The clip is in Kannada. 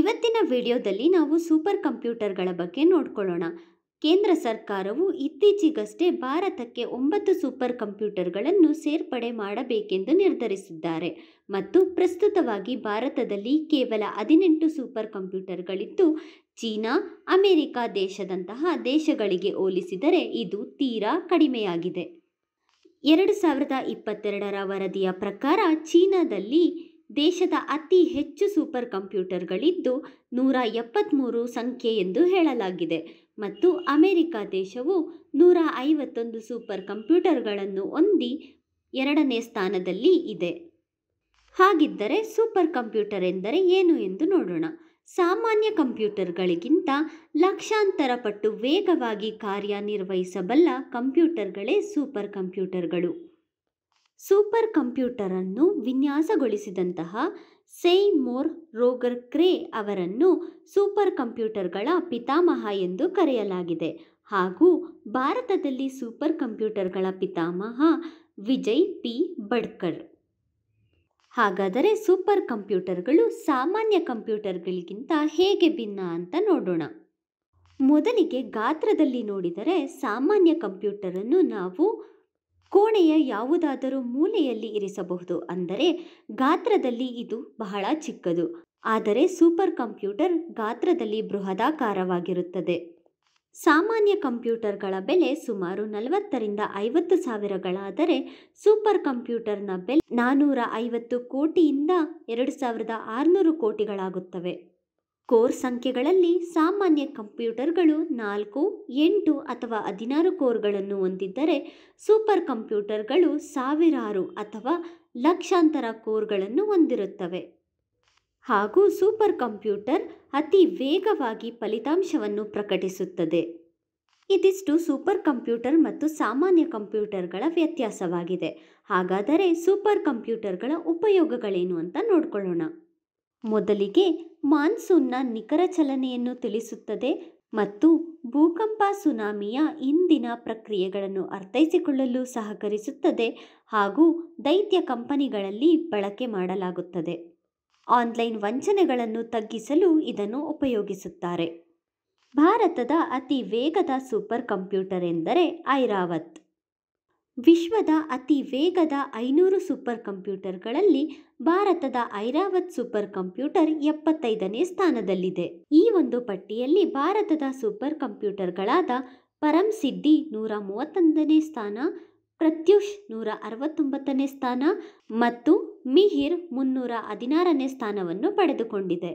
ಇವತ್ತಿನ ವಿಡಿಯೋದಲ್ಲಿ ನಾವು ಸೂಪರ್ ಕಂಪ್ಯೂಟರ್ಗಳ ಬಗ್ಗೆ ನೋಡ್ಕೊಳ್ಳೋಣ ಕೇಂದ್ರ ಸರ್ಕಾರವು ಇತ್ತೀಚೆಗಷ್ಟೇ ಭಾರತಕ್ಕೆ ಒಂಬತ್ತು ಸೂಪರ್ ಕಂಪ್ಯೂಟರ್ಗಳನ್ನು ಸೇರ್ಪಡೆ ಮಾಡಬೇಕೆಂದು ನಿರ್ಧರಿಸಿದ್ದಾರೆ ಮತ್ತು ಪ್ರಸ್ತುತವಾಗಿ ಭಾರತದಲ್ಲಿ ಕೇವಲ ಹದಿನೆಂಟು ಸೂಪರ್ ಕಂಪ್ಯೂಟರ್ಗಳಿದ್ದು ಚೀನಾ ಅಮೆರಿಕ ದೇಶದಂತಹ ದೇಶಗಳಿಗೆ ಹೋಲಿಸಿದರೆ ಇದು ತೀರಾ ಕಡಿಮೆಯಾಗಿದೆ ಎರಡು ಸಾವಿರದ ಇಪ್ಪತ್ತೆರಡರ ವರದಿಯ ಪ್ರಕಾರ ಚೀನಾದಲ್ಲಿ ದೇಶದ ಅತಿ ಹೆಚ್ಚು ಸೂಪರ್ ಕಂಪ್ಯೂಟರ್ಗಳಿದ್ದು ನೂರ ಎಪ್ಪತ್ತ್ಮೂರು ಸಂಖ್ಯೆ ಎಂದು ಹೇಳಲಾಗಿದೆ ಮತ್ತು ಅಮೆರಿಕ ದೇಶವು ನೂರ ಐವತ್ತೊಂದು ಸೂಪರ್ ಕಂಪ್ಯೂಟರ್ಗಳನ್ನು ಹೊಂದಿ ಎರಡನೇ ಸ್ಥಾನದಲ್ಲಿ ಇದೆ ಹಾಗಿದ್ದರೆ ಸೂಪರ್ ಕಂಪ್ಯೂಟರ್ ಎಂದರೆ ಏನು ಎಂದು ನೋಡೋಣ ಸಾಮಾನ್ಯ ಕಂಪ್ಯೂಟರ್ಗಳಿಗಿಂತ ಲಕ್ಷಾಂತರ ಪಟ್ಟು ವೇಗವಾಗಿ ಕಾರ್ಯನಿರ್ವಹಿಸಬಲ್ಲ ಕಂಪ್ಯೂಟರ್ಗಳೇ ಸೂಪರ್ ಕಂಪ್ಯೂಟರ್ಗಳು ಸೂಪರ್ ಕಂಪ್ಯೂಟರನ್ನು ವಿನ್ಯಾಸಗೊಳಿಸಿದಂತಹ ಸೈಮೋರ್ ರೋಗರ್ ಕ್ರೇ ಅವರನ್ನು ಸೂಪರ್ ಕಂಪ್ಯೂಟರ್ಗಳ ಪಿತಾಮಹ ಎಂದು ಕರೆಯಲಾಗಿದೆ ಹಾಗೂ ಭಾರತದಲ್ಲಿ ಸೂಪರ್ ಕಂಪ್ಯೂಟರ್ಗಳ ಪಿತಾಮಹ ವಿಜಯ್ ಪಿ ಬಡ್ಕರ್ ಹಾಗಾದರೆ ಸೂಪರ್ ಕಂಪ್ಯೂಟರ್ಗಳು ಸಾಮಾನ್ಯ ಕಂಪ್ಯೂಟರ್ಗಳಿಗಿಂತ ಹೇಗೆ ಭಿನ್ನ ಅಂತ ನೋಡೋಣ ಮೊದಲಿಗೆ ಗಾತ್ರದಲ್ಲಿ ನೋಡಿದರೆ ಸಾಮಾನ್ಯ ಕಂಪ್ಯೂಟರನ್ನು ನಾವು ಕೋಣೆಯ ಯಾವುದಾದರೂ ಮೂಲೆಯಲ್ಲಿ ಇರಿಸಬಹುದು ಅಂದರೆ ಗಾತ್ರದಲ್ಲಿ ಇದು ಬಹಳ ಚಿಕ್ಕದು ಆದರೆ ಸೂಪರ್ ಕಂಪ್ಯೂಟರ್ ಗಾತ್ರದಲ್ಲಿ ಬೃಹದಾಕಾರವಾಗಿರುತ್ತದೆ ಸಾಮಾನ್ಯ ಕಂಪ್ಯೂಟರ್ಗಳ ಬೆಲೆ ಸುಮಾರು ನಲವತ್ತರಿಂದ ಐವತ್ತು ಸಾವಿರಗಳಾದರೆ ಸೂಪರ್ ಕಂಪ್ಯೂಟರ್ನ ಬೆಲೆ ನಾನ್ನೂರ ಐವತ್ತು ಕೋಟಿಯಿಂದ ಎರಡು ಸಾವಿರದ ಆರುನೂರು ಕೋಟಿಗಳಾಗುತ್ತವೆ ಕೋರ್ ಸಂಖ್ಯೆಗಳಲ್ಲಿ ಸಾಮಾನ್ಯ ಕಂಪ್ಯೂಟರ್ಗಳು ನಾಲ್ಕು ಎಂಟು ಅಥವಾ ಹದಿನಾರು ಕೋರ್ಗಳನ್ನು ಹೊಂದಿದ್ದರೆ ಸೂಪರ್ ಕಂಪ್ಯೂಟರ್ಗಳು ಸಾವಿರಾರು ಅಥವಾ ಲಕ್ಷಾಂತರ ಕೋರ್ಗಳನ್ನು ಹೊಂದಿರುತ್ತವೆ ಹಾಗೂ ಸೂಪರ್ ಕಂಪ್ಯೂಟರ್ ಅತಿ ವೇಗವಾಗಿ ಫಲಿತಾಂಶವನ್ನು ಪ್ರಕಟಿಸುತ್ತದೆ ಇದಿಷ್ಟು ಸೂಪರ್ ಕಂಪ್ಯೂಟರ್ ಮತ್ತು ಸಾಮಾನ್ಯ ಕಂಪ್ಯೂಟರ್ಗಳ ವ್ಯತ್ಯಾಸವಾಗಿದೆ ಹಾಗಾದರೆ ಸೂಪರ್ ಕಂಪ್ಯೂಟರ್ಗಳ ಉಪಯೋಗಗಳೇನು ಅಂತ ನೋಡ್ಕೊಳ್ಳೋಣ ಮೊದಲಿಗೆ ಮಾನ್ಸೂನ್ನ ನಿಖರ ಚಲನೆಯನ್ನು ತಿಳಿಸುತ್ತದೆ ಮತ್ತು ಭೂಕಂಪ ಸುನಾಮಿಯ ಇಂದಿನ ಪ್ರಕ್ರಿಯೆಗಳನ್ನು ಅರ್ಥೈಸಿಕೊಳ್ಳಲು ಸಹಕರಿಸುತ್ತದೆ ಹಾಗೂ ದೈತ್ಯ ಕಂಪನಿಗಳಲ್ಲಿ ಬಳಕೆ ಮಾಡಲಾಗುತ್ತದೆ ಆನ್ಲೈನ್ ವಂಚನೆಗಳನ್ನು ತಗ್ಗಿಸಲು ಇದನ್ನು ಉಪಯೋಗಿಸುತ್ತಾರೆ ಭಾರತದ ಅತಿ ವೇಗದ ಸೂಪರ್ ಕಂಪ್ಯೂಟರ್ ಎಂದರೆ ಐರಾವತ್ ವಿಶ್ವದ ಅತಿ ವೇಗದ ಐನೂರು ಸೂಪರ್ ಕಂಪ್ಯೂಟರ್ಗಳಲ್ಲಿ ಭಾರತದ ಐರಾವತ್ ಸೂಪರ್ ಕಂಪ್ಯೂಟರ್ ಎಪ್ಪತ್ತೈದನೇ ಸ್ಥಾನದಲ್ಲಿದೆ ಈ ಒಂದು ಪಟ್ಟಿಯಲ್ಲಿ ಭಾರತದ ಸೂಪರ್ ಕಂಪ್ಯೂಟರ್ಗಳಾದ ಪರಂ ಸಿದ್ಧಿ ನೂರ ಮೂವತ್ತೊಂದನೇ ಸ್ಥಾನ ಪ್ರತ್ಯುಷ್ ನೂರ ಅರವತ್ತೊಂಬತ್ತನೇ ಸ್ಥಾನ ಮತ್ತು ಮಿಹಿರ್ ಮುನ್ನೂರ ಹದಿನಾರನೇ ಸ್ಥಾನವನ್ನು ಪಡೆದುಕೊಂಡಿದೆ